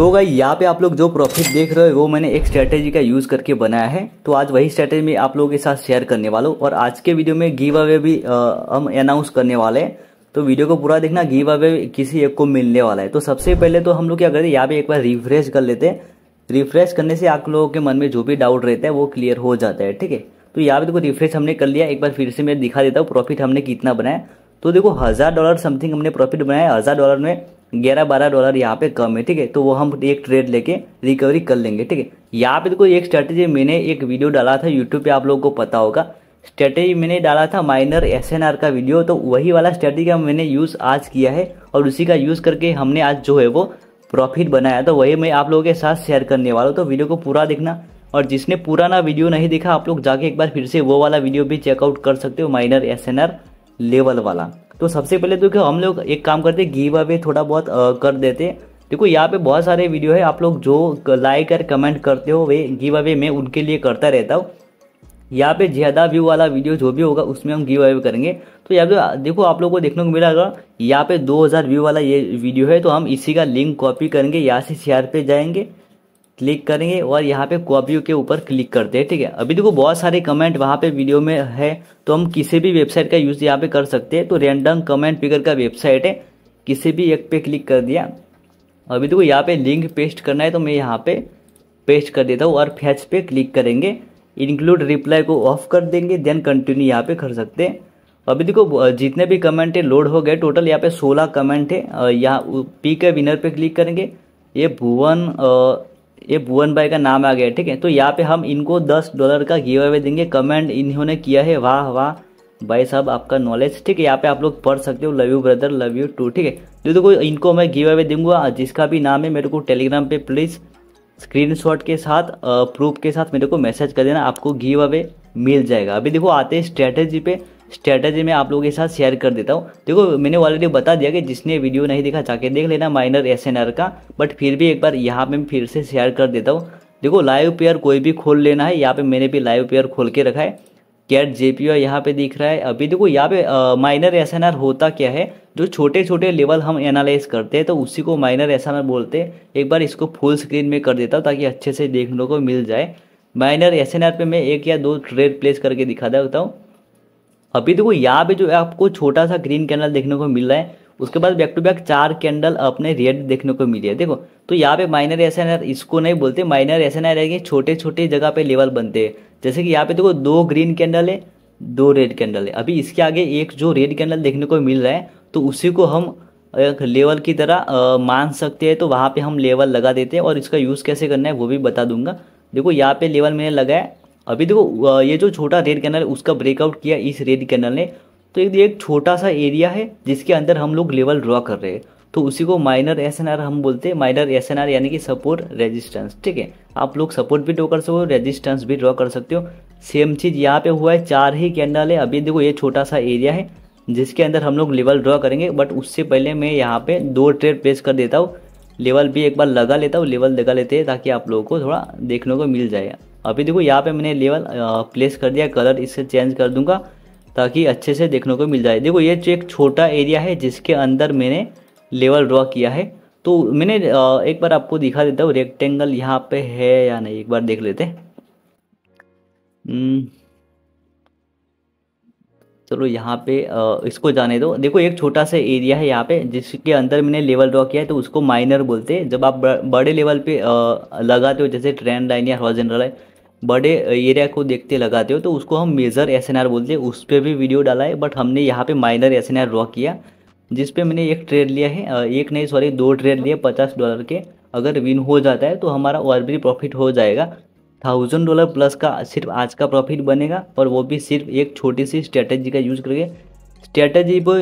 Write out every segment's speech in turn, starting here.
तो भाई यहाँ पे आप लोग जो प्रॉफिट देख रहे हो वो मैंने एक स्ट्रेटेजी का यूज करके बनाया है तो आज वही स्ट्रेटेजी मैं आप लोगों के साथ शेयर करने वाला हूँ और आज के वीडियो में गिव अवे भी आ, हम अनाउंस करने वाले हैं तो वीडियो को पूरा देखना गिव अवे किसी एक को मिलने वाला है तो सबसे पहले तो हम लोग क्या करते हैं यहाँ पे एक बार रिफ्रेश कर लेते हैं रिफ्रेश करने से आप लोगों के मन में जो भी डाउट रहता है वो क्लियर हो जाता है ठीक है तो यहाँ पे देखो रिफ्रेश हमने कर लिया एक बार फिर से मैं दिखा देता हूँ प्रॉफिट हमने कितना बनाया तो देखो हज़ार डॉलर समथिंग हमने प्रॉफिट बनाया हज़ार डॉलर में ग्यारह बारह डॉलर यहाँ पे कम है ठीक है तो वो हम एक ट्रेड लेके रिकवरी कर लेंगे ठीक है यहाँ पे देखो एक स्ट्रेटेजी मैंने एक वीडियो डाला था यूट्यूब पे आप लोगों को पता होगा स्ट्रेटेजी मैंने डाला था माइनर एस का वीडियो तो वही वाला स्ट्रेटेजी का मैंने यूज़ आज किया है और उसी का यूज़ करके हमने आज जो है वो प्रॉफिट बनाया तो वही मैं आप लोगों के साथ शेयर करने वाला हूँ तो वीडियो को पूरा देखना और जिसने पुराना वीडियो नहीं देखा आप लोग जाके एक बार फिर से वो वाला वीडियो भी चेकआउट कर सकते हो minor S N R level वाला तो सबसे पहले तो क्या हम लोग एक काम करते गिव अवे थोड़ा बहुत कर देते देखो यहाँ पे बहुत सारे वीडियो है आप लोग जो लाइक और कमेंट करते हो वे गिव अवे मैं उनके लिए करता रहता हूँ यहाँ पे ज़्यादा व्यू वाला वीडियो जो भी होगा उसमें हम गिव अवे करेंगे तो यहाँ पे देखो आप लोगों को देखने को मिला यहाँ पे 2000 व्यू वाला ये वीडियो है तो हम इसी का लिंक कॉपी करेंगे यहाँ से शेयर पे जाएंगे क्लिक करेंगे और यहाँ पे कॉपी के ऊपर क्लिक करते हैं ठीक है अभी देखो बहुत सारे कमेंट वहाँ पे वीडियो में है तो हम किसी भी वेबसाइट का यूज़ यहाँ पे कर सकते हैं तो रैंडम कमेंट पिकर का वेबसाइट है किसी भी एक पे क्लिक कर दिया अभी देखो यहाँ पे लिंक पेस्ट करना है तो मैं यहाँ पे पेस्ट कर देता हूँ और फैच पे क्लिक करेंगे इंक्लूड रिप्लाई को ऑफ कर देंगे देन कंटिन्यू यहाँ पे कर सकते हैं अभी देखो जितने भी कमेंट है लोड हो गए टोटल यहाँ पे सोलह कमेंट है यहाँ पी के विनर पे क्लिक करेंगे ये भुवन ये भुवन भाई का नाम आ गया ठीक है तो यहाँ पे हम इनको दस डॉलर का गिव अवे देंगे कमेंट इन्होंने किया है वाह वाह भाई साहब आपका नॉलेज ठीक है यहाँ पे आप लोग पढ़ सकते हो love you brother love you too ठीक है जो तो देखो इनको मैं गिव अवे दूंगा जिसका भी नाम है मेरे को टेलीग्राम पे प्लीज़ स्क्रीनशॉट के साथ प्रूफ के साथ मेरे को मैसेज कर देना आपको गिव अवे मिल जाएगा अभी देखो आते हैं स्ट्रैटेजी पे स्ट्रैटेजी मैं आप लोगों के साथ शेयर कर देता हूँ देखो मैंने ऑलरेडी बता दिया कि जिसने वीडियो नहीं देखा जाके देख लेना माइनर एस का बट फिर भी एक बार यहाँ पे मैं फिर से शेयर कर देता हूँ देखो लाइव पेयर कोई भी खोल लेना है यहाँ पे मैंने भी लाइव पेयर खोल के रखा है कैट जे पी यहाँ पे दिख रहा है अभी देखो यहाँ पे माइनर एस एन आर होता क्या है जो छोटे छोटे लेवल हम एनालाइज करते हैं तो उसी को माइनर एस एन आर बोलते हैं एक बार इसको फुल स्क्रीन में कर देता हूँ ताकि अच्छे से देखने को मिल जाए माइनर एस एन आर पे मैं एक या दो ट्रेड प्लेस करके दिखा देता हूँ अभी देखो यहाँ पे जो आपको छोटा सा ग्रीन कैंडल देखने को मिल रहा है उसके बाद बैक टू बैक चार कैंडल अपने रेड देखने को मिली है देखो तो यहाँ पे माइनर एस एन आर इसको नहीं बोलते माइनर एस एन आर है छोटे छोटे जगह पे लेवल बनते हैं जैसे कि यहाँ पे देखो दो ग्रीन कैंडल है दो रेड कैंडल है अभी इसके आगे एक जो रेड कैंडल देखने को मिल रहा है तो उसी को हम एक लेवल की तरह मान सकते हैं तो वहाँ पे हम लेवल लगा देते हैं और इसका यूज़ कैसे करना है वो भी बता दूंगा देखो यहाँ पे लेवल मैंने लगाया अभी देखो ये जो छोटा रेड कैनल है उसका ब्रेकआउट किया इस रेड कैनल ने तो एक एक छोटा सा एरिया है जिसके अंदर हम लोग लेवल ड्रॉ कर रहे हैं तो उसी को माइनर एस हम बोलते हैं माइनर एस यानी कि सपोर्ट रेजिस्टेंस ठीक है आप लोग सपोर्ट भी ड्रॉ कर सको रेजिस्टेंस भी ड्रॉ कर सकते हो सेम चीज़ यहाँ पे हुआ है चार ही कैंडल है अभी देखो ये छोटा सा एरिया है जिसके अंदर हम लोग लेवल ड्रॉ करेंगे बट उससे पहले मैं यहाँ पे दो ट्रेड प्लेस कर देता हूँ लेवल भी एक बार लगा लेता हूँ लेवल लगा लेते हैं ताकि आप लोगों को थोड़ा देखने को मिल जाए अभी देखो यहाँ पे मैंने लेवल प्लेस कर दिया कलर इससे चेंज कर दूंगा ताकि अच्छे से देखने को मिल जाए देखो ये जो एक छोटा एरिया है जिसके अंदर मैंने लेवल ड्रॉ किया है तो मैंने एक बार आपको दिखा देता हूँ रेक्टेंगल यहाँ पे है या नहीं एक बार देख लेते हैं हम्म। चलो यहाँ पे इसको जाने दो देखो एक छोटा सा एरिया है यहाँ पे जिसके अंदर मैंने लेवल ड्रॉ किया है तो उसको माइनर बोलते हैं जब आप बड़े लेवल पे लगाते हो जैसे ट्रेन लाइन या जनरल लाइन बड़े एरिया को देखते लगाते हो तो उसको हम मेजर एस बोलते हैं उस पर भी वीडियो डाला है बट हमने यहाँ पर माइनर एस ड्रॉ किया जिस मैंने एक ट्रेड लिया है एक नहीं सॉरी दो ट्रेड लिए पचास डॉलर के अगर विन हो जाता है तो हमारा और भी प्रॉफिट हो जाएगा थाउजेंड डॉलर प्लस का सिर्फ आज का प्रॉफिट बनेगा और वो भी सिर्फ एक छोटी सी स्ट्रेटेजी का यूज़ करके स्ट्रेटेजी वो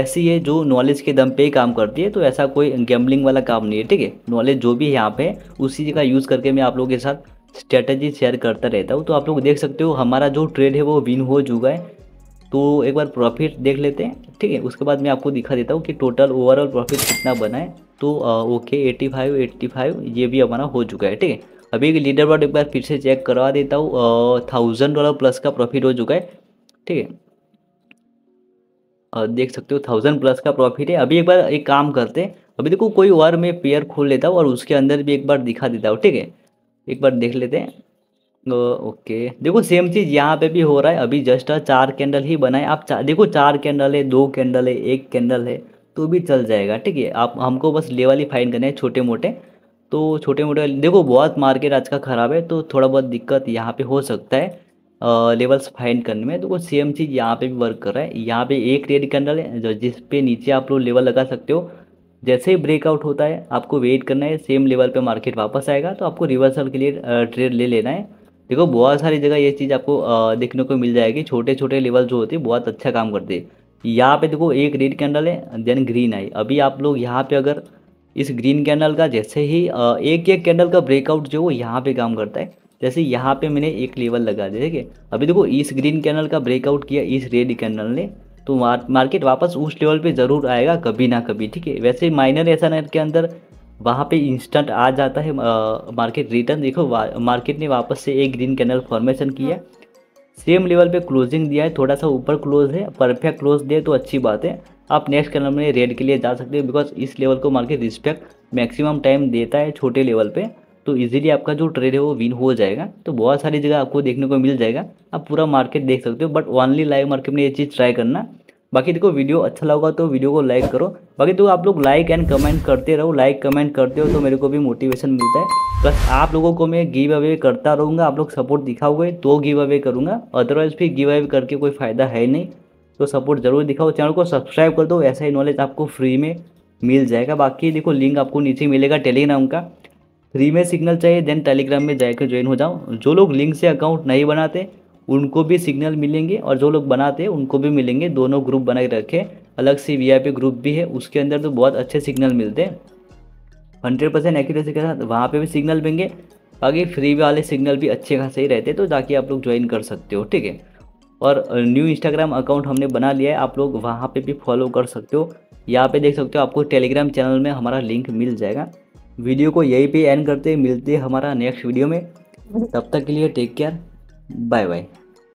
ऐसी है जो नॉलेज के दम पे ही काम करती है तो ऐसा कोई गैम्बलिंग वाला काम नहीं है ठीक है नॉलेज जो भी है यहाँ पे उसी का यूज़ करके मैं आप लोगों के साथ स्ट्रेटेजी शेयर करता रहता हूँ तो आप लोग देख सकते हो हमारा जो ट्रेड है वो विन हो चुका है तो एक बार प्रॉफिट देख लेते हैं ठीक है उसके बाद मैं आपको दिखा देता हूँ कि टोटल ओवरऑल प्रॉफिट कितना बना है तो okay eighty five eighty five ये भी हमारा हो चुका है ठीक है अभी लीडर बोर्ड एक बार फिर से चेक करवा देता हूँ थाउजेंड डॉलर प्लस का प्रॉफिट हो चुका है ठीक है देख सकते हो थाउजेंड प्लस का प्रॉफिट है अभी एक बार एक काम करते हैं अभी देखो कोई और मैं पेयर खोल लेता हूँ और उसके अंदर भी एक बार दिखा देता हूँ ठीक है एक बार देख लेते हैं ओके देखो सेम चीज़ यहाँ पे भी हो रहा है अभी जस्ट चार कैंडल ही बनाए आप चार देखो चार कैंडल है दो कैंडल है एक कैंडल है तो भी चल जाएगा ठीक है आप हमको बस लेवल ही फाइन करने है छोटे मोटे तो छोटे मोटे देखो बहुत मार्केट आज का ख़राब है तो थोड़ा बहुत दिक्कत यहाँ पे हो सकता है लेवल्स फाइंड करने में तो वो सेम चीज़ यहाँ पे भी वर्क कर रहा है यहाँ पे एक रेड कैंडल है जो जिस पे नीचे आप लोग लेवल लगा सकते हो जैसे ही ब्रेकआउट होता है आपको वेट करना है सेम लेवल पे मार्केट वापस आएगा तो आपको रिवर्सल के लिए ट्रेड ले लेना है देखो बहुत सारी जगह ये चीज़ आपको देखने को मिल जाएगी छोटे छोटे लेवल जो होते हैं बहुत अच्छा काम करते हैं यहाँ पे देखो एक रेड कैंडल है देन ग्रीन आई अभी आप लोग यहाँ पे अगर इस ग्रीन कैंडल का जैसे ही एक एक कैंडल का ब्रेकआउट जो वो यहाँ पे काम करता है जैसे यहाँ पे मैंने एक लेवल लगा दिया ठीक है अभी देखो इस ग्रीन कैंडल का ब्रेकआउट किया इस रेड कैंडल ने तो मार्केट वापस उस लेवल पे ज़रूर आएगा कभी ना कभी ठीक है वैसे माइनर ऐसा नेट के अंदर वहाँ पे इंस्टेंट आ जाता है मार्केट रिटर्न देखो मार्केट ने वापस से एक ग्रीन कैनल फॉर्मेशन किया सेम हाँ। लेवल पे क्लोजिंग दिया है थोड़ा सा ऊपर क्लोज है परफेक्ट क्लोज दे तो अच्छी बात है आप नेक्स्ट कलर में रेड के लिए जा सकते हो बिकॉज इस लेवल को मार्केट रिस्पेक्ट मैक्सिमम टाइम देता है छोटे लेवल पे तो इजीली आपका जो ट्रेड है वो विन हो जाएगा तो बहुत सारी जगह आपको देखने को मिल जाएगा आप पूरा मार्केट देख सकते हो बट ओनली लाइव मार्केट में ये चीज़ ट्राई करना बाकी देखो वीडियो अच्छा लगा तो वीडियो को लाइक करो बाकी तो आप लोग लाइक एंड कमेंट करते रहो लाइक कमेंट करते हो तो मेरे को भी मोटिवेशन मिलता है बस आप लोगों को मैं गिव अवे करता रहूँगा आप लोग सपोर्ट दिखाओगे तो गिव अवे करूँगा अदरवाइज़ फिर गिव अवे करके कोई फ़ायदा है नहीं तो सपोर्ट जरूर दिखाओ चैनल को सब्सक्राइब कर दो ऐसा ही नॉलेज आपको फ्री में मिल जाएगा बाकी देखो लिंक आपको नीचे मिलेगा टेलीग्राम का फ्री में सिग्नल चाहिए देन टेलीग्राम में जाकर ज्वाइन हो जाओ जो लोग लिंक से अकाउंट नहीं बनाते उनको भी सिग्नल मिलेंगे और जो लोग बनाते हैं उनको भी मिलेंगे दोनों ग्रुप बना के रखे अलग से वी ग्रुप भी है उसके अंदर तो बहुत अच्छे सिग्नल मिलते हैं हंड्रेड परसेंट एक्यूरेसी के साथ वहाँ पे भी सिग्नल देंगे बाकी फ्री वाले सिग्नल भी अच्छे खासे ही रहते हैं तो ताकि आप लोग ज्वाइन कर सकते हो ठीक है और न्यू इंस्टाग्राम अकाउंट हमने बना लिया है आप लोग वहाँ पे भी फॉलो कर सकते हो यहाँ पे देख सकते हो आपको टेलीग्राम चैनल में हमारा लिंक मिल जाएगा वीडियो को यहीं पे एंड करते मिलते हमारा नेक्स्ट वीडियो में तब तक के लिए टेक केयर बाय बाय